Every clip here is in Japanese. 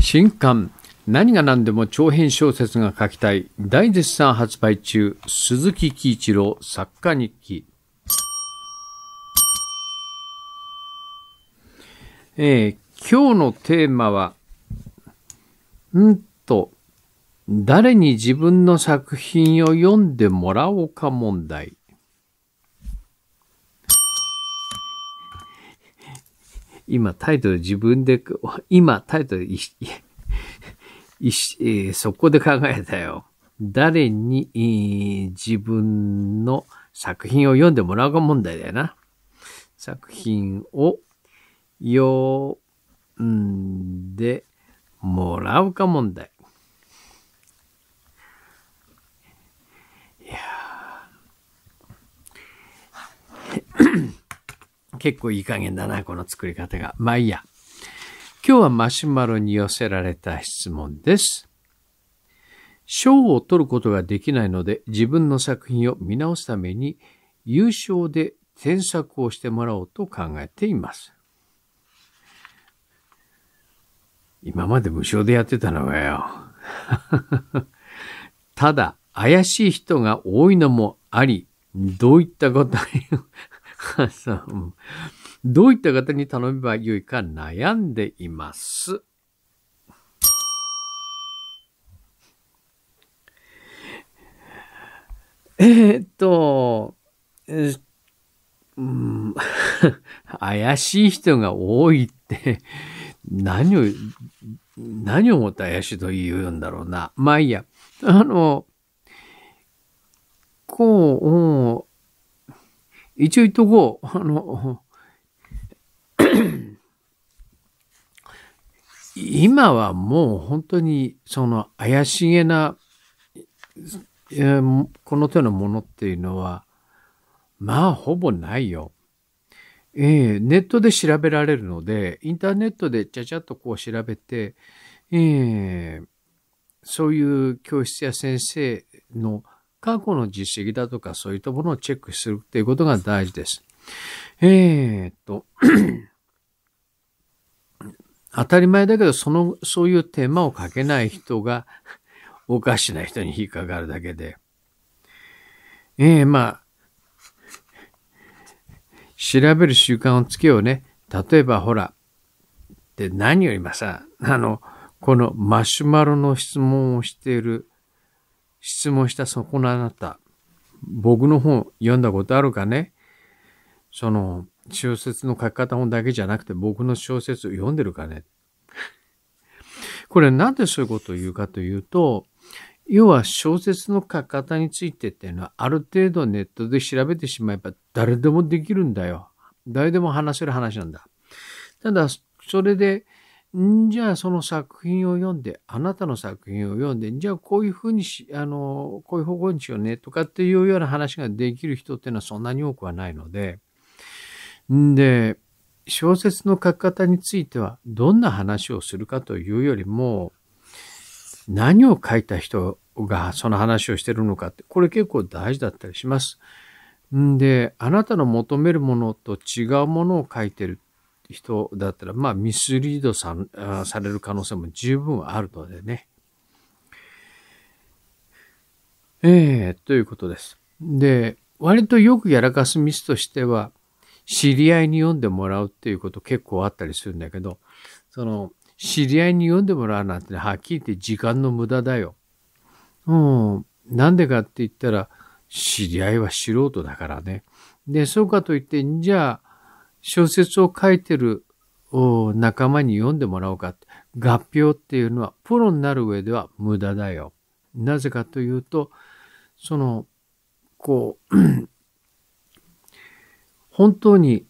新刊何が何でも長編小説が書きたい大絶賛発売中鈴木喜一郎作家日記えー、今日のテーマはんと誰に自分の作品を読んでもらおうか問題今タイトル自分で、今タイトルい、い、えそこで考えたよ。誰に、えー、自分の作品を読んでもらうか問題だよな。作品を読んでもらうか問題。いや結構いい加減だな、この作り方が。まあいいや。今日はマシュマロに寄せられた質問です。賞を取ることができないので、自分の作品を見直すために、優勝で添削をしてもらおうと考えています。今まで無償でやってたのがよ。ただ、怪しい人が多いのもあり、どういったことどういった方に頼めばよいか悩んでいます。えー、っと、えー、うん、怪しい人が多いって、何を、何をもって怪しいと言うんだろうな。まあいいや。あの、こう、一応言っとこう。あの、今はもう本当にその怪しげな、えこの手のものっていうのは、まあほぼないよ。えー、ネットで調べられるので、インターネットでちゃちゃっとこう調べて、えー、そういう教室や先生の過去の実績だとかそういったものをチェックするっていうことが大事です。えー、っと 当たり前だけど、その、そういう手間をかけない人が、おかしな人に引っかかるだけで。ええー、まあ、調べる習慣をつけようね。例えばほら、で何よりもさ、あの、このマシュマロの質問をしている質問したそこのあなた、僕の本読んだことあるかねその小説の書き方本だけじゃなくて僕の小説を読んでるかねこれなんでそういうことを言うかというと、要は小説の書き方についてっていうのはある程度ネットで調べてしまえば誰でもできるんだよ。誰でも話せる話なんだ。ただ、それでんじゃあその作品を読んで、あなたの作品を読んで、じゃあこういうふうにし、あの、こういう方向にしようねとかっていうような話ができる人っていうのはそんなに多くはないので、んで、小説の書き方についてはどんな話をするかというよりも、何を書いた人がその話をしてるのかって、これ結構大事だったりします。んで、あなたの求めるものと違うものを書いてる人だったら、まあ、ミスリードさんされる可能性も十分あるのでね。ええー、ということです。で、割とよくやらかすミスとしては、知り合いに読んでもらうっていうこと結構あったりするんだけど、その、知り合いに読んでもらうなんて、ね、はっきり言って時間の無駄だよ。うん。なんでかって言ったら、知り合いは素人だからね。で、そうかといって、じゃあ、小説を書いてる仲間に読んでもらおうか。合評っていうのはプロになる上では無駄だよ。なぜかというと、その、こう、本当に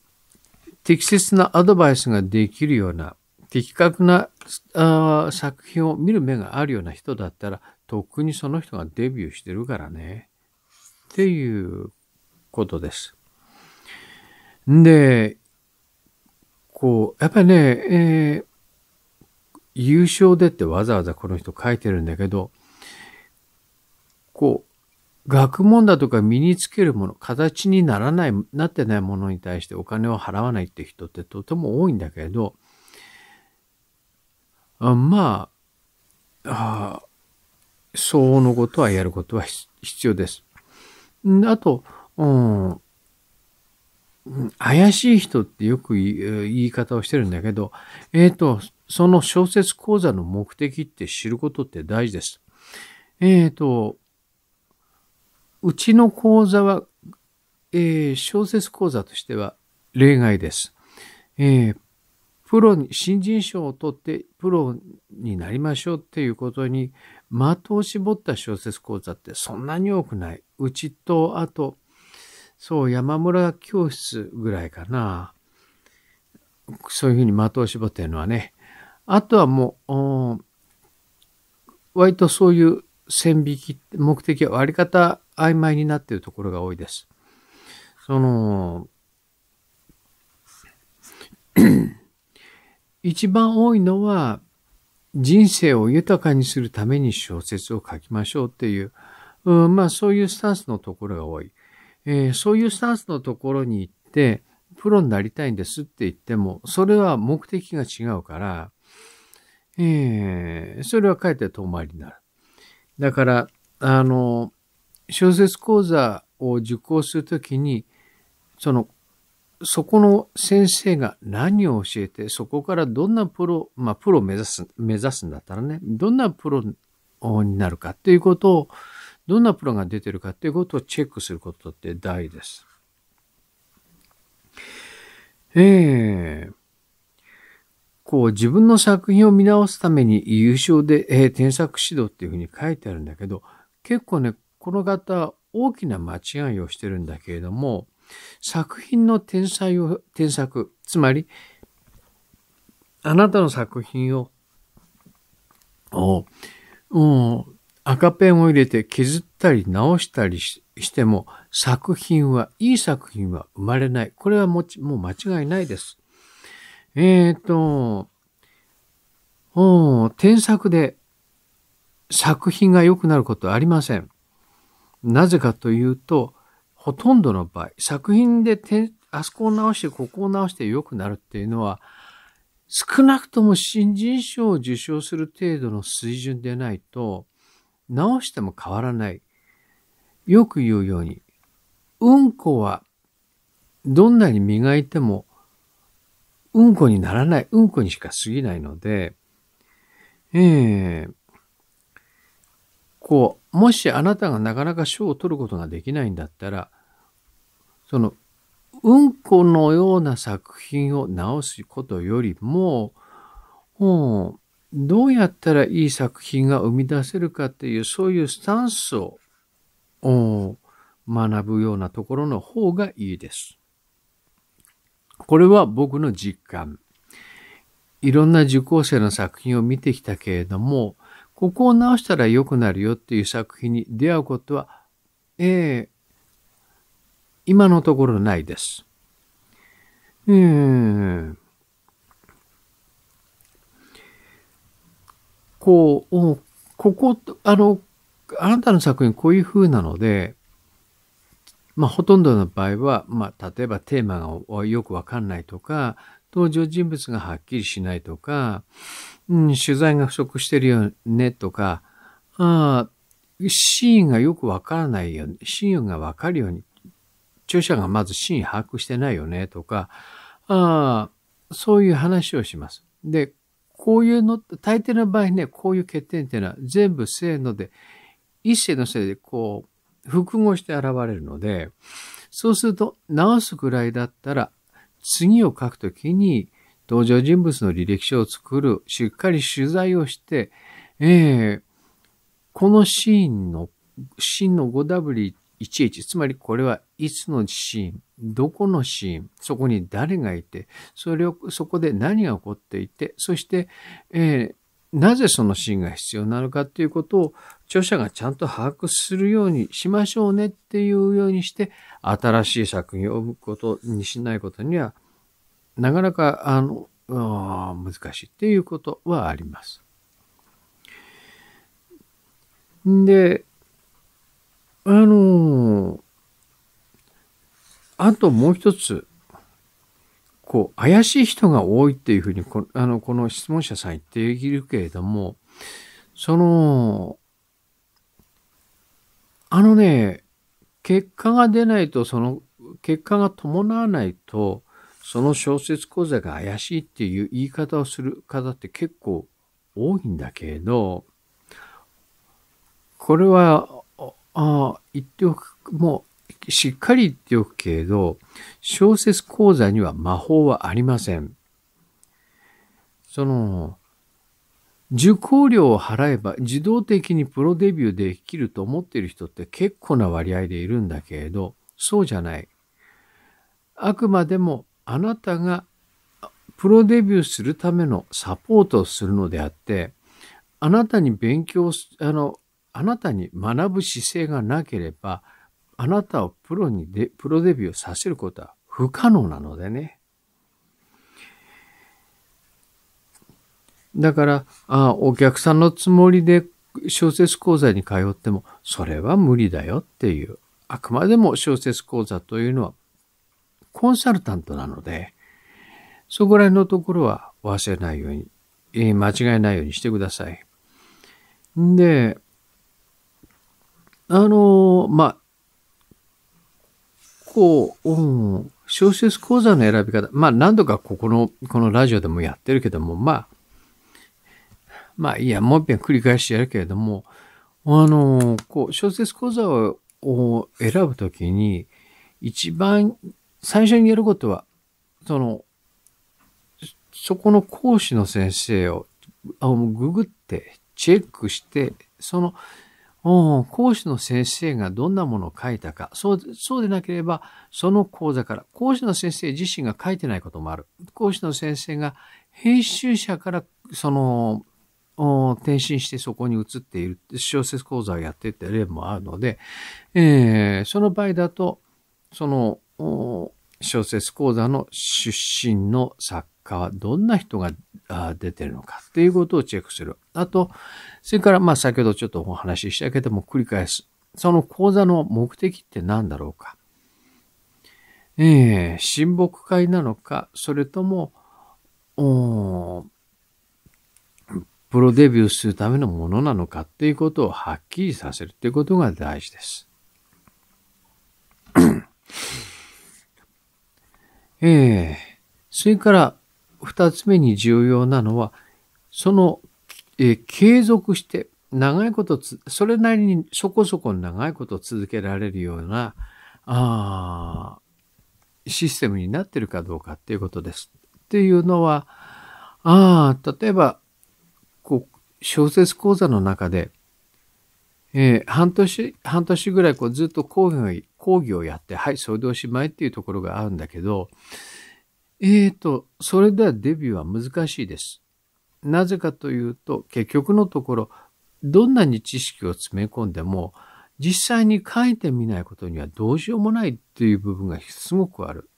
適切なアドバイスができるような、的確なあ作品を見る目があるような人だったら、とっくにその人がデビューしてるからね。っていうことです。で、こう、やっぱりね、えー、優勝でってわざわざこの人書いてるんだけど、こう、学問だとか身につけるもの、形にならない、なってないものに対してお金を払わないって人ってとても多いんだけど、あまあ、あ相応のことはやることは必要です。あと、うん、怪しい人ってよく言い方をしてるんだけど、えっ、ー、と、その小説講座の目的って知ることって大事です。えっ、ー、と、うちの講座は、えー、小説講座としては例外です。えー、プロに、新人賞を取ってプロになりましょうっていうことに、的を絞った小説講座ってそんなに多くない。うちと、あと、そう、山村教室ぐらいかな。そういうふうに的を絞ってるのはね。あとはもう、割とそういう線引き、目的は割り方曖昧になっているところが多いです。その、一番多いのは、人生を豊かにするために小説を書きましょうっていう、うん、まあそういうスタンスのところが多い。えー、そういうスタンスのところに行って、プロになりたいんですって言っても、それは目的が違うから、えー、それはかえって遠回りになる。だから、あの、小説講座を受講するときに、その、そこの先生が何を教えて、そこからどんなプロ、まあ、プロを目指す、目指すんだったらね、どんなプロになるかということを、どんなプロが出てるかっていうことをチェックすることって大です。えー、こう自分の作品を見直すために優勝で、えー、添削指導っていうふうに書いてあるんだけど、結構ね、この方大きな間違いをしてるんだけれども、作品の添削を、添削、つまり、あなたの作品を、を、うん、赤ペンを入れて削ったり直したりしても作品は、いい作品は生まれない。これはももう間違いないです。えっ、ー、と、添削で作品が良くなることはありません。なぜかというと、ほとんどの場合、作品であそこを直して、ここを直して良くなるっていうのは、少なくとも新人賞を受賞する程度の水準でないと、直しても変わらない。よく言うように、うんこはどんなに磨いても、うんこにならない、うんこにしか過ぎないので、ええー、こう、もしあなたがなかなか賞を取ることができないんだったら、その、うんこのような作品を直すことよりも、もどうやったらいい作品が生み出せるかっていう、そういうスタンスを学ぶようなところの方がいいです。これは僕の実感。いろんな受講生の作品を見てきたけれども、ここを直したら良くなるよっていう作品に出会うことは、ええー、今のところないです。うん。こう、ここ、あの、あなたの作品こういう風なので、まあ、ほとんどの場合は、まあ、例えばテーマがよくわかんないとか、登場人物がはっきりしないとか、うん、取材が不足してるよねとか、あシーンがよくわからないよ、ね、シーンがわかるように、著者がまずシーン把握してないよねとか、あそういう話をします。で、こういうの、大抵の場合ね、こういう欠点っていうのは全部性ので、一性のせいでこう、複合して現れるので、そうすると、直すぐらいだったら、次を書くときに、登場人物の履歴書を作る、しっかり取材をして、えー、このシーンの、シーンの5 w いち、つまりこれはいつのシーン、どこのシーン、そこに誰がいて、それを、そこで何が起こっていて、そして、えー、なぜそのシーンが必要なのかっていうことを著者がちゃんと把握するようにしましょうねっていうようにして、新しい作品を置むことにしないことには、なかなか、あの、難しいっていうことはあります。で、あのー、あともう一つ、こう、怪しい人が多いっていうふうにこ、あの、この質問者さん言っているけれども、その、あのね、結果が出ないと、その、結果が伴わないと、その小説講座が怪しいっていう言い方をする方って結構多いんだけれど、これはああ、言っておく、もう、しっかり言っておくけれど、小説講座には魔法はありません。その、受講料を払えば自動的にプロデビューできると思っている人って結構な割合でいるんだけれど、そうじゃない。あくまでもあなたがプロデビューするためのサポートをするのであって、あなたに勉強あの、あなたに学ぶ姿勢がなければ、あなたをプロにで、プロデビューさせることは不可能なのでね。だから、あお客さんのつもりで小説講座に通っても、それは無理だよっていう。あくまでも小説講座というのは、コンサルタントなので、そこら辺のところは忘れないように、えー、間違えないようにしてください。んで、あのー、まあ、こう、うん、小説講座の選び方、まあ何度かここの、このラジオでもやってるけども、まあ、まあいいや、もう一遍繰り返してやるけれども、あのー、こう、小説講座を選ぶときに、一番最初にやることは、その、そこの講師の先生を、あググって、チェックして、その、講師の先生がどんなものを書いたか、そうそうでなければ、その講座から、講師の先生自身が書いてないこともある。講師の先生が編集者から、その、転身してそこに移っている、小説講座をやっていって例もあるので、えー、その場合だと、その、小説講座の出身の作か、どんな人が出てるのかっていうことをチェックする。あと、それから、まあ先ほどちょっとお話ししたけども、繰り返す。その講座の目的って何だろうか。ええー、親睦会なのか、それとも、プロデビューするためのものなのかっていうことをはっきりさせるっていうことが大事です。ええー、それから、二つ目に重要なのは、その、えー、継続して、長いことそれなりにそこそこ長いこと続けられるような、ああ、システムになってるかどうかっていうことです。っていうのは、ああ、例えば、こう、小説講座の中で、えー、半年、半年ぐらいこうずっと講義をやって、はい、それでおしまいっていうところがあるんだけど、えーと、それではデビューは難しいです。なぜかというと、結局のところ、どんなに知識を詰め込んでも、実際に書いてみないことにはどうしようもないっていう部分がすごくある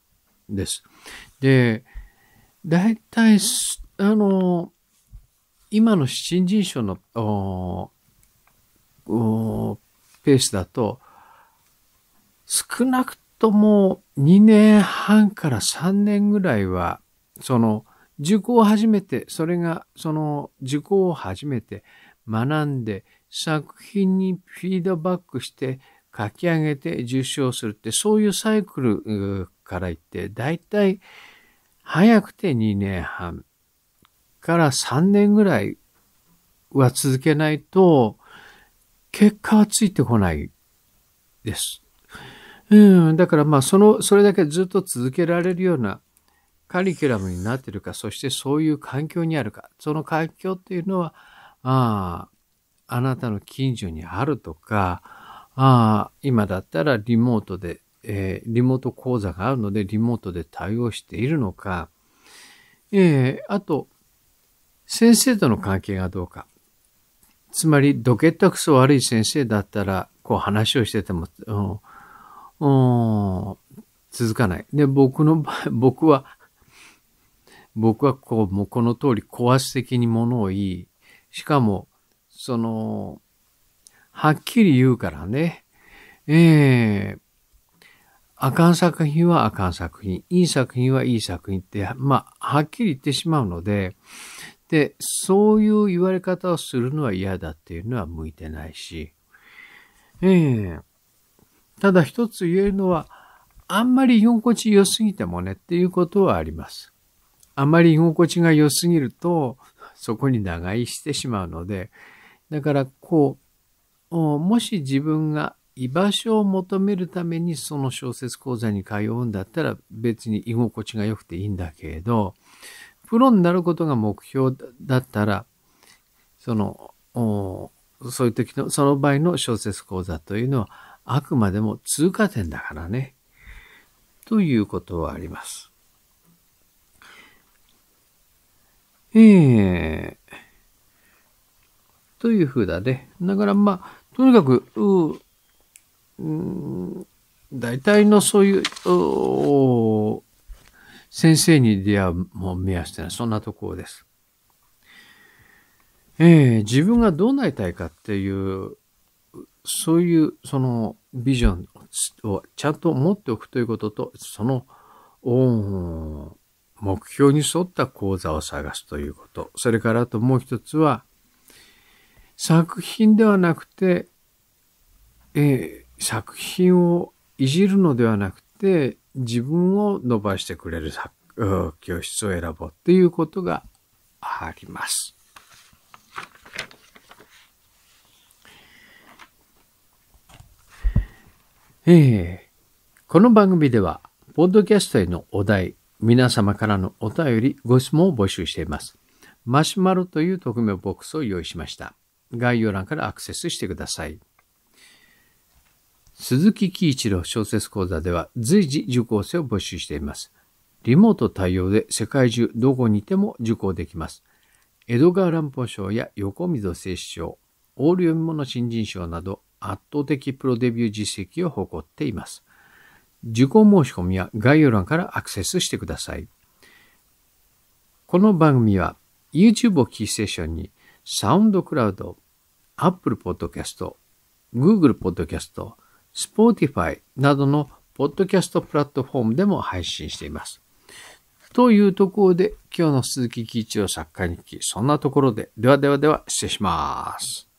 んです。で、大体、あの、今の新人賞のペースだと、少なくとも2年半から3年ぐらいは、その、受講を始めて、それが、その、受講を始めて、学んで、作品にフィードバックして、書き上げて受賞するって、そういうサイクルから言って、だいたい早くて2年半から3年ぐらいは続けないと、結果はついてこないです。うん、だからまあその、それだけずっと続けられるようなカリキュラムになってるか、そしてそういう環境にあるか、その環境っていうのは、ああ、あなたの近所にあるとか、ああ、今だったらリモートで、えー、リモート講座があるのでリモートで対応しているのか、えー、あと、先生との関係がどうか。つまり、どけったくそ悪い先生だったら、こう話をしてても、うん続かない。で、僕の場合、僕は、僕はこう、もうこの通り壊し的に物を言い、しかも、その、はっきり言うからね、ええー、あかん作品はあかん作品、いい作品はいい作品って、まあ、はっきり言ってしまうので、で、そういう言われ方をするのは嫌だっていうのは向いてないし、ええーただ一つ言えるのは、あんまり居心地良すぎてもねっていうことはあります。あんまり居心地が良すぎると、そこに長居してしまうので、だからこう、もし自分が居場所を求めるためにその小説講座に通うんだったら別に居心地が良くていいんだけれど、プロになることが目標だったら、その、そういう時の、その場合の小説講座というのは、あくまでも通過点だからね。ということはあります。ええー、というふうだね。だからまあ、とにかく、うん、大体のそういう、う先生に出会うも目安というのはそんなところです。ええー、自分がどうなりたいかっていうそういうそのビジョンをちゃんと持っておくということと、その目標に沿った講座を探すということ。それからあともう一つは、作品ではなくて、えー、作品をいじるのではなくて、自分を伸ばしてくれる教室を選ぼうということがあります。えー、この番組では、ポッドキャストへのお題、皆様からのお便り、ご質問を募集しています。マシュマロという匿名ボックスを用意しました。概要欄からアクセスしてください。鈴木喜一郎小説講座では随時受講生を募集しています。リモート対応で世界中どこにいても受講できます。江戸川乱歩賞や横溝正史賞、オール読み物新人賞など圧倒的プロデビュー実績を誇っています。受講申し込みは概要欄からアクセスしてください。この番組は YouTube をキーステーションにサウンドクラウド、Apple Podcast、Google Podcast、Spotify などのポッドキャストプラットフォームでも配信しています。というところで今日の鈴木喜一郎作家日記、そんなところで、ではではでは失礼します。